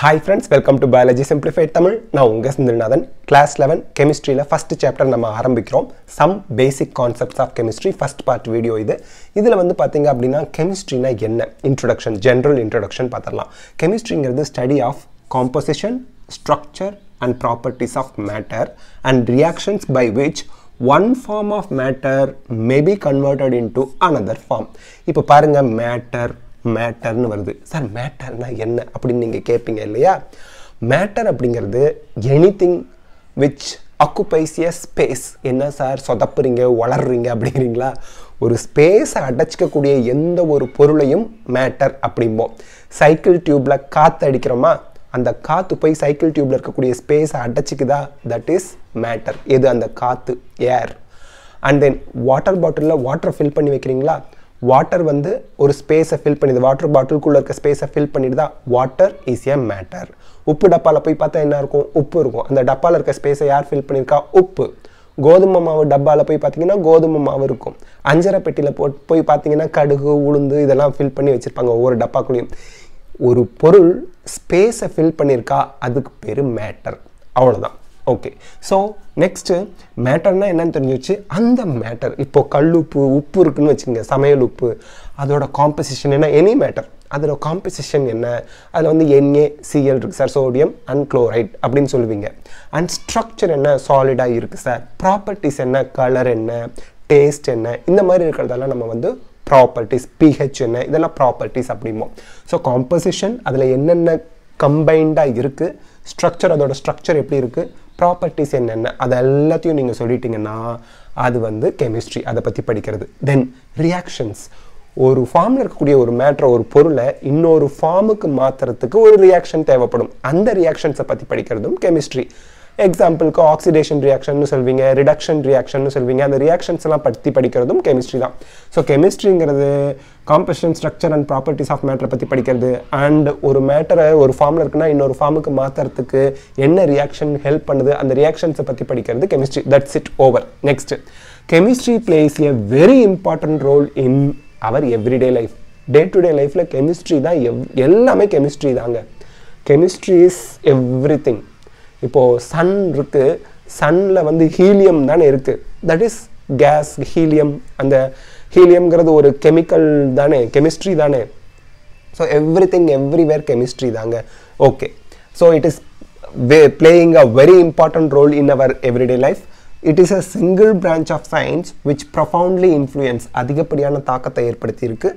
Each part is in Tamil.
hi friends welcome to biology simplified Tamil நான் உங்கள் சிந்திரநாதன் கிளாஸ் லெவன் கெமிஸ்ட்ரியில் ஃபஸ்ட்டு சாப்டர் நம்ம ஆரம்பிக்கிறோம் some basic concepts of chemistry first part video இது இதில் வந்து பார்த்தீங்க அப்படின்னா கெமிஸ்ட்ரினா என்ன இன்ட்ரொடக்ஷன் ஜென்ரல் இன்ட்ரொடக்ஷன் பார்த்துடலாம் கெமிஸ்ட்ரிங்கிறது study of composition structure and properties of matter and reactions by which one form of matter may be converted into another form இப்போ பாருங்கள் மேட்டர் மேட்டர்னு வருது சார் மேட்டர்னா என்ன அப்படின்னு நீங்கள் கேட்பீங்க இல்லையா மேட்டர் அப்படிங்கிறது any thing which occupies space என்ன சார் சொதப்புறீங்க வளர்றீங்க அப்படிங்கிறீங்களா ஒரு ஸ்பேஸை அடைச்சிக்கக்கூடிய எந்த ஒரு பொருளையும் மேட்டர் அப்படிம்போம் சைக்கிள் டியூப்பில் காற்று அடிக்கிறோமா அந்த காற்று போய் சைக்கிள் டியூப்பில் இருக்கக்கூடிய ஸ்பேஸை அடைச்சிக்குதா தட் இஸ் மேட்டர் எது அந்த காற்று ஏர் அண்ட் தென் வாட்டர் பாட்டிலில் வாட்டர் ஃபில் பண்ணி வைக்கிறீங்களா வாட்டர் வந்து ஒரு ஸ்பேஸை ஃபில் பண்ணிடுது வாட்டர் பாட்டிலுக்குள்ளே இருக்க ஸ்பேஸை ஃபில் பண்ணிடுதா வாட்டர் இஸ் ஏ மேட்டர் உப்பு டப்பாவில் போய் பார்த்தா என்ன இருக்கும் உப்பு இருக்கும் அந்த டப்பாவில் இருக்க ஸ்பேஸை யார் ஃபில் பண்ணியிருக்கா உப்பு கோதுமை மாவு டப்பாவில் போய் பார்த்தீங்கன்னா கோதுமை மாவு இருக்கும் அஞ்சரை பெட்டியில் போ போய் பார்த்தீங்கன்னா கடுகு உளுந்து இதெல்லாம் ஃபில் பண்ணி வச்சுருப்பாங்க ஒவ்வொரு டப்பாக்குள்ளேயும் ஒரு பொருள் ஸ்பேஸை ஃபில் பண்ணியிருக்கா அதுக்கு பேர் மேட்டர் அவ்வளோதான் ஓகே ஸோ நெக்ஸ்ட்டு மேட்டர்னால் என்னென்னு தெரிஞ்சிச்சு அந்த மேட்டர் இப்போது கல்லுப்பு உப்பு இருக்குதுன்னு வச்சுக்கோங்க சமையல் உப்பு அதோட காம்பசிஷன் என்ன எனி மேட்டர் அதில் காம்பசிஷன் என்ன அதில் வந்து சிஎல் இருக்குது சார் சோடியம் அண்ட் குளோரைட் அப்படின்னு சொல்லுவீங்க அண்ட் ஸ்ட்ரக்சர் என்ன சாலிடாக இருக்குது சார் ப்ராப்பர்ட்டிஸ் என்ன கலர் என்ன டேஸ்ட் என்ன இந்த மாதிரி இருக்கிறதெல்லாம் நம்ம வந்து ப்ராப்பர்ட்டிஸ் பிஹெச் என்ன இதெல்லாம் ப்ராப்பர்ட்டிஸ் அப்படிம்போம் ஸோ காம்பசிஷன் அதில் என்னென்ன கம்பைண்டாக இருக்குது ஸ்ட்ரக்சர் அதோட ஸ்ட்ரக்சர் எப்படி இருக்குது ப்ராப்பர்ட்டிஸ் என்னென்ன அதை எல்லாத்தையும் நீங்கள் சொல்லிட்டீங்கன்னா அது வந்து கெமிஸ்ட்ரி அதை பற்றி படிக்கிறது தென் ரியாக்ஷன்ஸ் ஒரு ஃபார்மில் இருக்கக்கூடிய ஒரு மேட்ரை ஒரு பொருளை இன்னொரு ஃபார்முக்கு மாற்றுறதுக்கு ஒரு ரியாக்ஷன் தேவைப்படும் அந்த ரியாக்ஷன்ஸை பற்றி படிக்கிறதும் கெமிஸ்ட்ரி எக்ஸாம்பிளுக்கு ஆக்சிடேஷன் ரியாக்ஷன் சொல்வீங்க ரிடக்ஷன் ரியாக்ஷன் சொல்வீங்க அந்த ரியாக்ஷன்ஸ் எல்லாம் பற்றி படிக்கிறதும் கெமிஸ்ட்ரி தான் ஸோ கெமிஸ்ட்ரிங்கிறது composition structure and properties of மேட்டரை பற்றி படிக்கிறது அண்ட் ஒரு மேட்டரை ஒரு ஃபார்மில் இருக்குன்னா இன்னொரு ஃபார்முக்கு மாற்றுறதுக்கு என்ன ரியாக்ஷன் ஹெல்ப் பண்ணுது அந்த ரியாக்ஷன்ஸை பற்றி படிக்கிறது chemistry that's it over next chemistry plays a very important role in our everyday life day to day லைஃப்பில் கெமிஸ்ட்ரி தான் எவ் எல்லாமே கெமிஸ்ட்ரி தாங்க கெமிஸ்ட்ரி இஸ் எவ்ரி திங் இப்போது சன் இருக்குது சன்னில் வந்து ஹீலியம் தானே இருக்குது தட் இஸ் கேஸ் ஹீலியம் அந்த ஹீலியம்ங்கிறது ஒரு கெமிக்கல் தானே கெமிஸ்ட்ரி தானே so every thing everywhere chemistry தாங்க okay so it is playing a very important role in our everyday life it is a single branch of science which profoundly influence அதிகப்படியான தாக்கத்தை ஏற்படுத்தியிருக்கு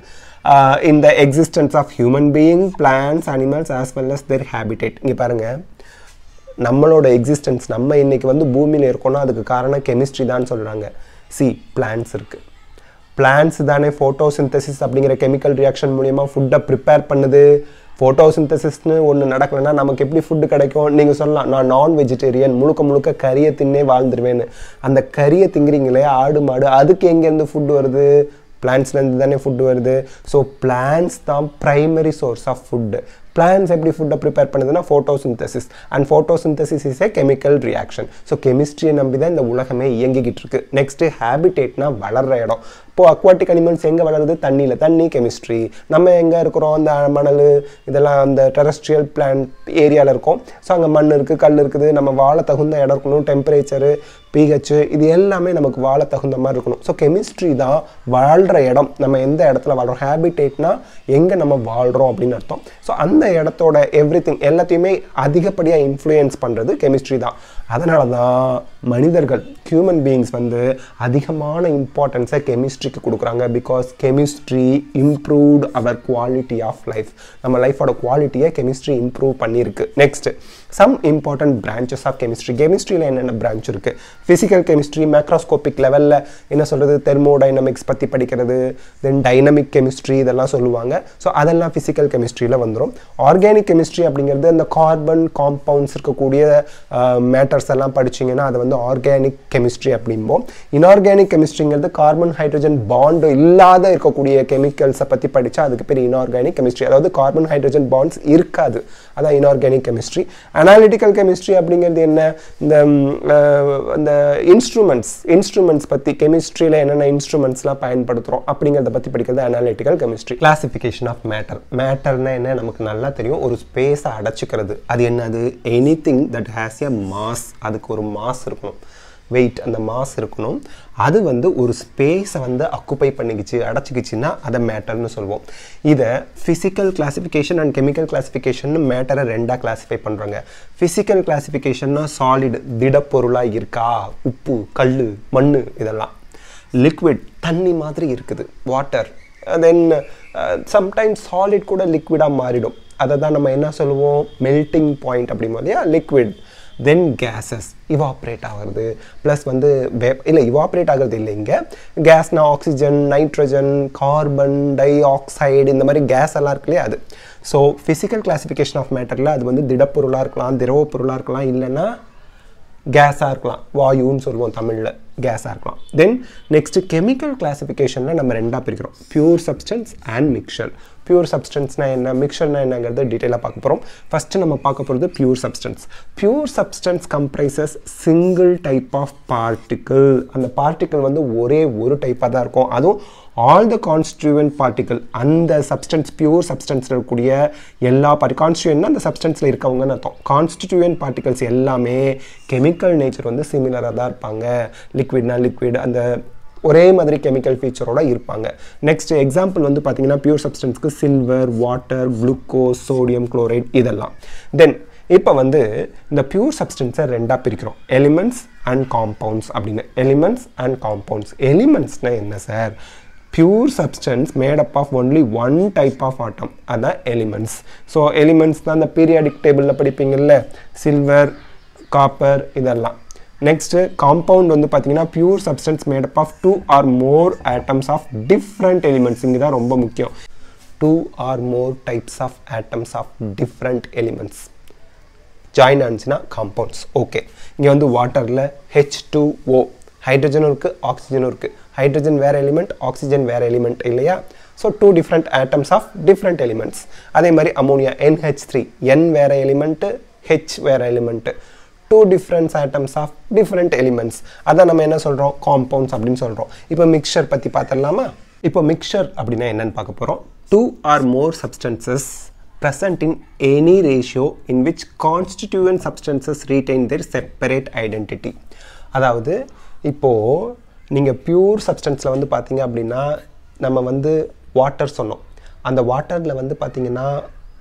இந்த existence of human being plants animals as well as their habitat இங்கே பாருங்கள் நம்மளோட எக்ஸிஸ்டன்ஸ் நம்ம இன்றைக்கி வந்து பூமியில் இருக்கோம்னா அதுக்கு காரணம் கெமிஸ்ட்ரி தான் சொல்கிறாங்க சி பிளான்ஸ் இருக்குது பிளான்ஸ் தானே ஃபோட்டோ சிந்தசிஸ் அப்படிங்கிற கெமிக்கல் ரியாக்ஷன் மூலிமா ஃபுட்டை ப்ரிப்பேர் பண்ணுது ஃபோட்டோ சிந்தசிஸ்னு ஒன்று நடக்கலைன்னா நமக்கு எப்படி ஃபுட்டு கிடைக்கும் நீங்கள் சொல்லலாம் நான் நான் வெஜிடேரியன் முழுக்க முழுக்க கறியை தின்னே வாழ்ந்துருவேன்னு அந்த கறியை திங்குறீங்களே ஆடு மாடு அதுக்கு எங்கேருந்து ஃபுட்டு வருது பிளான்ஸ்லேருந்து தானே ஃபுட்டு வருது ஸோ பிளான்ஸ் தான் primary source of food plants எப்படி ஃபுட்டை ப்ரிப்பேர் பண்ணுதுன்னா photosynthesis and photosynthesis is a chemical reaction so கெமிஸ்ட்ரியை நம்பி தான் இந்த உலகமே இயங்கிக்கிட்டு இருக்கு நெக்ஸ்ட்டு ஹேபிடேட்னா வளர்கிற இடம் இப்போது அக்வாட்டிக் அனிமல்ஸ் எங்கே வளருது தண்ணியில் தண்ணி கெமிஸ்ட்ரி நம்ம எங்கே இருக்கிறோம் அந்த மணல் இதெல்லாம் அந்த டெரஸ்ட்ரியல் பிளான்ட் ஏரியாவில் இருக்கோம் ஸோ அங்கே மண் இருக்குது கல் இருக்குது நம்ம வாழ தகுந்த இடம் இருக்கணும் டெம்பரேச்சரு பிஹெச் இது எல்லாமே நமக்கு வாழ தகுந்த மாதிரி இருக்கணும் ஸோ கெமிஸ்ட்ரி தான் வாழ்கிற இடம் நம்ம எந்த இடத்துல வாழ்கிறோம் ஹேபிடேட்னா எங்கே நம்ம வாழ்கிறோம் அப்படின்னு அர்த்தம் ஸோ அந்த இடத்தோட எவ்ரி திங் எல்லாத்தையுமே அதிகப்படியாக இன்ஃப்ளூயன்ஸ் பண்ணுறது கெமிஸ்ட்ரி தான் அதனால தான் மனிதர்கள் ஹியூமன் பீயிங்ஸ் வந்து அதிகமான இம்பார்ட்டன்ஸை கெமிஸ்ட்ரிக்கு கொடுக்குறாங்க because chemistry improved our quality of life நம்ம லைஃபோட குவாலிட்டியை கெமிஸ்ட்ரி இம்ப்ரூவ் பண்ணியிருக்கு next some important branches of chemistry கெமிஸ்ட்ரியில் என்னென்ன பிரான்ச் இருக்குது ஃபிசிக்கல் கெமிஸ்ட்ரி மேக்ரோஸ்கோபிக் லெவலில் என்ன சொல்கிறது தெர்மோடைனமிக்ஸ் பற்றி படிக்கிறது தென் டைனமிக் கெமிஸ்ட்ரி இதெல்லாம் சொல்லுவாங்க ஸோ அதெல்லாம் ஃபிசிக்கல் கெமிஸ்ட்ரியில் வந்துடும் ஆர்கானிக் கெமிஸ்ட்ரி அப்படிங்கிறது அந்த கார்பன் காம்பவுண்ட்ஸ் இருக்கக்கூடிய மேட்டர்ஸ் எல்லாம் படிச்சிங்கன்னா அதை வந்து வந்து ஆர்கானிக் கெமிஸ்ட்ரி அப்படிம்போம் இன்ஆர்கானிக் கெமிஸ்ட்ரிங்கிறது கார்பன் ஹைட்ரஜன் பாண்டு இல்லாத இருக்கக்கூடிய கெமிக்கல்ஸை பற்றி படித்தா அதுக்கு பேர் இன்ஆர்கானிக் கெமிஸ்ட்ரி அதாவது கார்பன் ஹைட்ரஜன் பாண்ட்ஸ் இருக்காது அதான் இன்ஆர்கானிக் கெமிஸ்ட்ரி அனாலிட்டிக்கல் கெமிஸ்ட்ரி அப்படிங்கிறது என்ன இந்த இந்த இன்ஸ்ட்ருமெண்ட்ஸ் இன்ஸ்ட்ருமெண்ட்ஸ் பற்றி கெமிஸ்ட்ரியில் என்னென்ன இன்ஸ்ட்ருமெண்ட்ஸ்லாம் பயன்படுத்துகிறோம் அப்படிங்கிறத பற்றி படிக்கிறது analytical chemistry classification of matter மேட்டர்னா என்ன நமக்கு நல்லா தெரியும் ஒரு ஸ்பேஸை அடைச்சிக்கிறது அது என்னது any thing that has a mass அதுக்கு ஒரு மாஸ் இருக்கும் இருக்கணும் வெயிட் அந்த மாஸ் இருக்கணும் அது வந்து ஒரு ஸ்பேஸை வந்து அக்குப்பை பண்ணிக்கிச்சு அடைச்சிக்கிச்சின்னா அதை மேட்டர்னு சொல்லுவோம் இதை physical classification and chemical classification மேட்டரை ரெண்டாக கிளாஸிஃபை பண்ணுறாங்க ஃபிசிக்கல் கிளாஸிஃபிகேஷன்னா சாலிடு திடப்பொருளாக இருக்கா உப்பு கல் மண் இதெல்லாம் லிக்விட் தண்ணி மாதிரி இருக்குது வாட்டர் தென் சம்டைம்ஸ் சாலிட் கூட லிக்விடாக மாறிடும் அதை தான் நம்ம என்ன சொல்லுவோம் மெல்ட்டிங் பாயிண்ட் அப்படிமா இல்லையா லிக்விட் தென் கேஸஸ் இவாப்ரேட் ஆகிறது ப்ளஸ் வந்து வே இல்லை இவாப்ரேட் ஆகிறது இல்லை இங்கே கேஸ்னால் oxygen nitrogen carbon dioxide இந்த மாதிரி கேஸ் எல்லாம் இல்லையா அது ஸோ ஃபிசிக்கல் கிளாஸிஃபிகேஷன் ஆஃப் மேட்டரில் அது வந்து திடப்பொருளாக இருக்கலாம் திரவ பொருளாக இருக்கலாம் இல்லைன்னா கேஸாக இருக்கலாம் வாயுன்னு சொல்லுவோம் தமிழில் கேஸாக இருக்கலாம் தென் நெக்ஸ்ட்டு கெமிக்கல் கிளாஸிஃபிகேஷனில் நம்ம ரெண்டாக பிரிக்கிறோம் pure substance and mixture pure சப்ஸ்டன்ஸ்னால் என்ன மிக்சர்னால் என்னங்கிறத டீட்டெயிலாக பார்க்க போகிறோம் ஃபஸ்ட்டு நம்ம பார்க்க போகிறது pure substance pure substance comprises single type of particle அந்த பார்ட்டிக்கிள் வந்து ஒரே ஒரு டைப்பாக தான் இருக்கும் அதுவும் ஆல் த கான்ஸ்டியூவன்ட் பார்ட்டிக்கல் அந்த சப்ஸ்டன்ஸ் பியூர் சப்ஸ்டன்ஸில் இருக்கக்கூடிய எல்லா பார்ட்டி கான்ஸ்டியூன்னா அந்த சப்ஸ்டன்ஸில் இருக்கவங்கன்னு அர்த்தம் கான்ஸ்டியூவன் பார்ட்டிகல்ஸ் எல்லாமே கெமிக்கல் நேச்சர் வந்து சிமிலராக தான் இருப்பாங்க லிக்விட்னா லிக்விட் அந்த ஒரே மாதிரி கெமிக்கல் ஃபீச்சரோட இருப்பாங்க நெக்ஸ்ட் எக்ஸாம்பிள் வந்து பார்த்தீங்கன்னா பியூர் சப்ஸ்டன்ஸ்க்கு silver water glucose sodium chloride இதெல்லாம் தென் இப்போ வந்து இந்த பியூர் சப்ஸ்டன்ஸை ரெண்டாக பிரிக்கிறோம் எலிமெண்ட்ஸ் அண்ட் காம்பவுண்ட்ஸ் அப்படின்னு எலிமெண்ட்ஸ் அண்ட் காம்பவுண்ட்ஸ் எலிமெண்ட்ஸ்னால் என்ன sir pure substance made up of only one type of atom அதான் எலிமெண்ட்ஸ் ஸோ எலிமெண்ட்ஸ் தான் அந்த பீரியாடிக் டேபிளில் படிப்பீங்கள்ல சில்வர் காப்பர் இதெல்லாம் நெக்ஸ்ட்டு காம்பவுண்ட் வந்து பார்த்தீங்கன்னா pure substance made up of two or more atoms of different elements இங்கே தான் ரொம்ப முக்கியம் two or more types of atoms of different elements join ஆனிச்சுன்னா காம்பவுண்ட்ஸ் ஓகே இங்கே வந்து வாட்டரில் ஹெச் ஓ ஹைட்ரஜனும் இருக்குது ஆக்சிஜனும் இருக்குது ஹைட்ரஜன் வேறு எலிமெண்ட் ஆக்சிஜன் வேறு எலிமெண்ட் இல்லையா so two different atoms of different elements அதே மாதிரி அமோனியா என்ஹெச் த்ரீ என் வேறு எலிமெண்ட்டு ஹெச் வேறு element two differents atoms of different elements அதான் நம்ம என்ன சொல்கிறோம் காம்பவுண்ட்ஸ் அப்படின்னு சொல்கிறோம் இப்போ மிக்சர் பற்றி பார்த்துடலாமா இப்போ மிக்சர் அப்படின்னா என்னென்னு பார்க்க போகிறோம் two or more substances present in any ratio in which constituent substances retain their separate identity அதாவது இப்போது நீங்கள் பியூர் சப்ஸ்டன்ஸில் வந்து பார்த்தீங்க அப்படின்னா நம்ம வந்து வாட்டர் சொன்னோம் அந்த வாட்டரில் வந்து பார்த்திங்கன்னா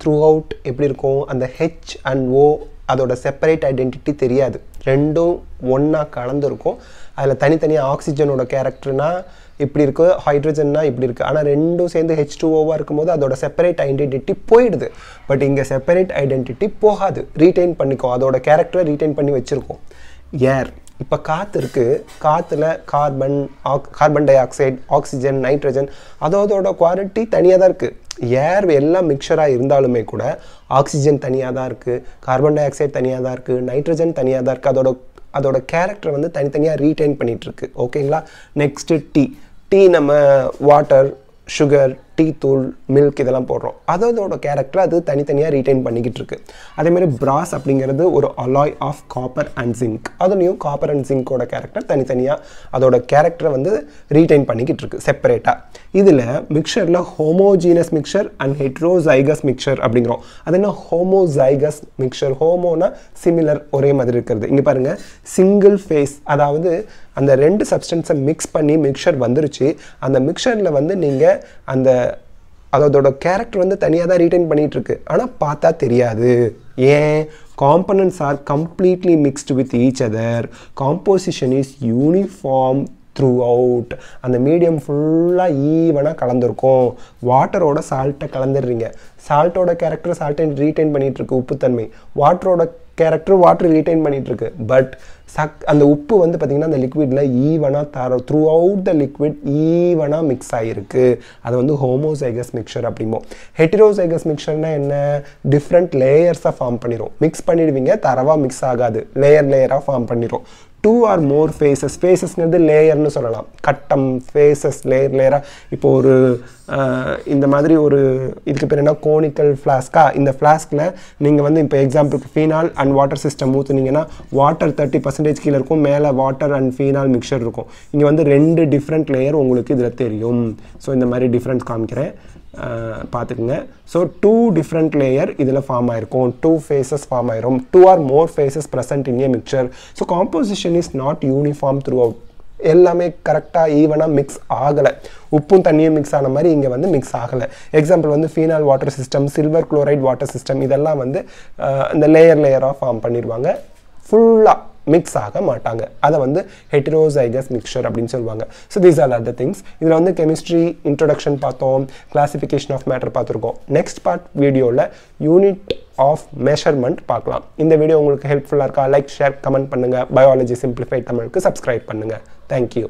த்ரூ அவுட் எப்படி இருக்கும் அந்த ஹெச் அண்ட் ஓ அதோட செப்பரேட் ஐடென்டிட்டி தெரியாது ரெண்டும் ஒன்றா கலந்துருக்கும் அதில் தனித்தனியாக ஆக்சிஜனோட கேரக்டர்னால் இப்படி இருக்குது ஹைட்ரஜன்னா இப்படி இருக்குது ஆனால் ரெண்டும் சேர்ந்து ஹெச் டூ ஓவாக இருக்கும்போது அதோட செப்பரேட் ஐடென்டிட்டி போயிடுது பட் இங்கே செப்பரேட் ஐடென்டிட்டி போகாது ரீட்டைன் பண்ணிக்கும் அதோட கேரக்டரை ரீட்டைன் பண்ணி வச்சுருக்கோம் ஏர் இப்போ காற்று இருக்குது காற்றுல கார்பன் ஆக் carbon dioxide oxygen nitrogen அதோட குவாலிட்டி தனியாக தான் இருக்குது ஏர் எல்லாம் மிக்சராக இருந்தாலுமே கூட ஆக்சிஜன் தனியாக தான் இருக்குது கார்பன் டை ஆக்சைடு தனியாக தான் இருக்குது நைட்ரஜன் தனியாக தான் இருக்குது அதோட அதோட கேரக்டர் வந்து தனித்தனியாக ரீட்டைன் பண்ணிகிட்ருக்கு ஓகேங்களா நெக்ஸ்ட்டு டீ டீ நம்ம வாட்டர் சுகர் டீ தூள் மில்க் இதெல்லாம் போடுறோம் அதோட கேரக்டர் அது தனித்தனியாக ரீட்டைன் பண்ணிக்கிட்டு இருக்குது அதேமாதிரி பிராஸ் அப்படிங்கிறது ஒரு alloy of copper and zinc அதுலேயும் காப்பர் அண்ட் ஜிங்கோட கேரக்டர் தனித்தனியாக அதோட கேரக்டரை வந்து ரீட்டைன் பண்ணிக்கிட்டு இருக்கு செப்பரேட்டாக இதில் மிக்சரில் homogeneous mixture and heterozygous mixture அப்படிங்கிறோம் அது என்ன ஹோமோசைகஸ் மிக்சர் ஹோமோனா சிமிலர் ஒரே மாதிரி இருக்கிறது இங்கே பாருங்கள் சிங்கிள் ஃபேஸ் அதாவது அந்த ரெண்டு சப்ஸ்டன்ஸை மிக்ஸ் பண்ணி மிக்சர் வந்துருச்சு அந்த மிக்சரில் வந்து நீங்கள் அந்த அதோட கேரக்டர் வந்து தனியாக தான் ரீட்டைன் பண்ணிகிட்ருக்கு ஆனால் பார்த்தா தெரியாது ஏன் components are completely mixed with each other composition is uniform throughout அந்த மீடியம் ஃபுல்லாக ஈவனாக கலந்துருக்கும் வாட்டரோட சால்ட்டை கலந்துடுறீங்க சால்ட்டோட கேரக்டர் சால்ட்டை ரீட்டைன் பண்ணிகிட்ருக்கு உப்புத்தன்மை வாட்டரோட கேரக்டர் வாட்டர் ரீட்டைன் பண்ணிகிட்ருக்கு பட் சக் அந்த உப்பு வந்து பார்த்திங்கன்னா அந்த லிக்விடில் ஈவனாக தர த்ரூ அவுட் த லிக்விட் ஈவனாக மிக்ஸ் ஆகிருக்கு அது வந்து ஹோமோசைகஸ் மிக்சர் அப்படிமோ ஹெட்டிரோசைகஸ் மிக்சர்னால் என்ன டிஃப்ரெண்ட் லேயர்ஸாக ஃபார்ம் பண்ணிடும் மிக்ஸ் பண்ணிடுவீங்க தரவாக மிக்ஸ் ஆகாது லேயர் லேயராக ஃபார்ம் பண்ணிடும் டூ ஆர் மோர் ஃபேஸஸ் ஃபேஸஸ்ங்கிறது லேயர்னு சொல்லலாம் கட்டம் ஃபேஸஸ் லேயர் லேயராக இப்போ ஒரு இந்த மாதிரி ஒரு இதுக்கு பேர் என்ன கோனிக்கல் ஃப்ளாஸ்க்கா இந்த ஃப்ளாஸ்கில் நீங்கள் வந்து இப்போ எக்ஸாம்பிளுக்கு ஃபீனால் அண்ட் வாட்டர் சிஸ்டம் ஊற்றுனீங்கன்னா வாட்டர் தேர்ட்டி பர்சன்டேஜ் கீழே இருக்கும் மேலே வாட்டர் அண்ட் ஃபீனால் மிக்சர் இருக்கும் இங்கே வந்து ரெண்டு டிஃப்ரெண்ட் லேயர் உங்களுக்கு இதில் தெரியும் ஸோ இந்த மாதிரி டிஃப்ரென்ஸ் காமிக்கிறேன் பார்த்துக்குங்க ஸோ டூ டிஃப்ரெண்ட் லேயர் இதில் ஃபார்ம் ஆயிருக்கும் டூ ஃபேஸஸ் ஃபார்ம் ஆயிரும் two or more phases present in a mixture so composition is not uniform throughout எல்லாமே கரெக்டாக ஈவனாக மிக்ஸ் ஆகலை உப்பும் தண்ணியும் மிக்ஸ் ஆன மாதிரி இங்கே வந்து மிக்ஸ் ஆகலை எக்ஸாம்பிள் வந்து phenol water system silver chloride water system இதெல்லாம் வந்து இந்த லேயர் லேயராக ஃபார்ம் பண்ணிடுவாங்க ஃபுல்லாக மிக்ஸ் ஆக மாட்டாங்க அதை வந்து ஹெட்ரோசைகஸ் மிக்சர் அப்படின்னு சொல்லுவாங்க so these are other things இதில் வந்து கெமிஸ்ட்ரி இன்ட்ரொடக்ஷன் பார்த்தோம் கிளாசிஃபிகேஷன் ஆஃப் மேட்டர் பார்த்துருக்கோம் நெக்ஸ்ட் பார்ட் வீடியோவில் யூனிட் ஆஃப் மெஷர்மெண்ட் பார்க்கலாம் இந்த வீடியோ உங்களுக்கு ஹெல்ப்ஃபுல்லாக இருக்கா லைக் ஷேர் கமெண்ட் பண்ணுங்கள் பயாலஜி சிம்பிளிஃபைட் தமிழுக்கு சப்ஸ்கிரைப் பண்ணுங்கள் தேங்க்யூ